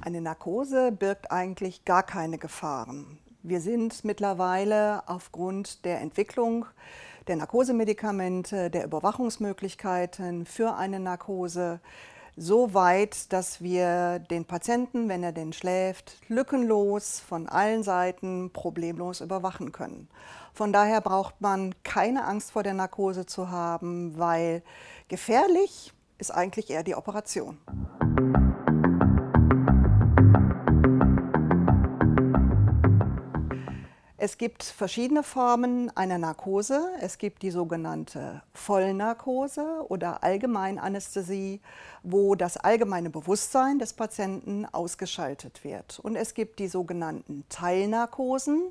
Eine Narkose birgt eigentlich gar keine Gefahren. Wir sind mittlerweile aufgrund der Entwicklung der Narkosemedikamente, der Überwachungsmöglichkeiten für eine Narkose so weit, dass wir den Patienten, wenn er denn schläft, lückenlos von allen Seiten problemlos überwachen können. Von daher braucht man keine Angst vor der Narkose zu haben, weil gefährlich ist eigentlich eher die Operation. Es gibt verschiedene Formen einer Narkose. Es gibt die sogenannte Vollnarkose oder Allgemeinanästhesie, wo das allgemeine Bewusstsein des Patienten ausgeschaltet wird. Und es gibt die sogenannten Teilnarkosen.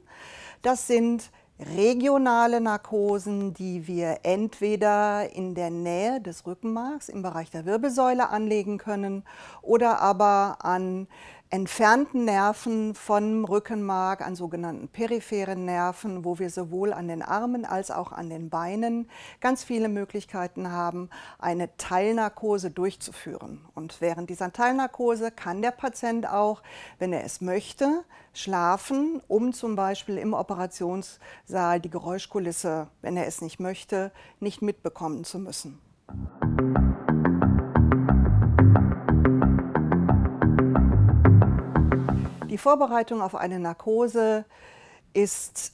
Das sind regionale Narkosen, die wir entweder in der Nähe des Rückenmarks im Bereich der Wirbelsäule anlegen können oder aber an entfernten Nerven vom Rückenmark, an sogenannten peripheren Nerven, wo wir sowohl an den Armen als auch an den Beinen ganz viele Möglichkeiten haben, eine Teilnarkose durchzuführen. Und während dieser Teilnarkose kann der Patient auch, wenn er es möchte, schlafen, um zum Beispiel im Operationssaal die Geräuschkulisse, wenn er es nicht möchte, nicht mitbekommen zu müssen. Die Vorbereitung auf eine Narkose ist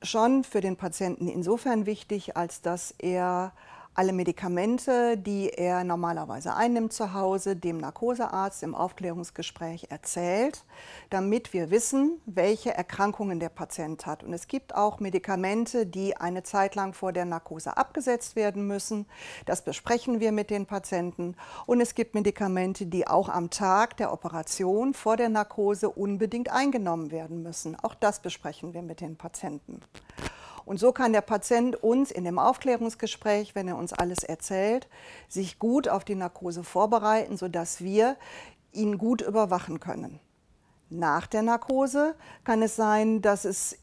schon für den Patienten insofern wichtig, als dass er alle Medikamente, die er normalerweise einnimmt zu Hause, dem Narkosearzt im Aufklärungsgespräch erzählt, damit wir wissen, welche Erkrankungen der Patient hat. Und es gibt auch Medikamente, die eine Zeit lang vor der Narkose abgesetzt werden müssen. Das besprechen wir mit den Patienten. Und es gibt Medikamente, die auch am Tag der Operation vor der Narkose unbedingt eingenommen werden müssen. Auch das besprechen wir mit den Patienten. Und so kann der Patient uns in dem Aufklärungsgespräch, wenn er uns alles erzählt, sich gut auf die Narkose vorbereiten, sodass wir ihn gut überwachen können. Nach der Narkose kann es sein, dass es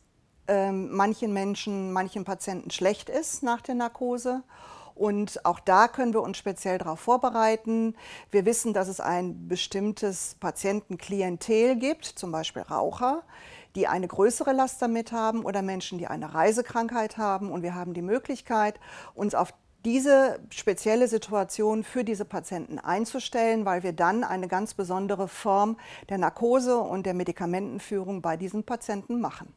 ähm, manchen Menschen, manchen Patienten schlecht ist nach der Narkose. Und auch da können wir uns speziell darauf vorbereiten. Wir wissen, dass es ein bestimmtes Patientenklientel gibt, zum Beispiel Raucher, die eine größere Last damit haben oder Menschen, die eine Reisekrankheit haben. Und wir haben die Möglichkeit, uns auf diese spezielle Situation für diese Patienten einzustellen, weil wir dann eine ganz besondere Form der Narkose und der Medikamentenführung bei diesen Patienten machen.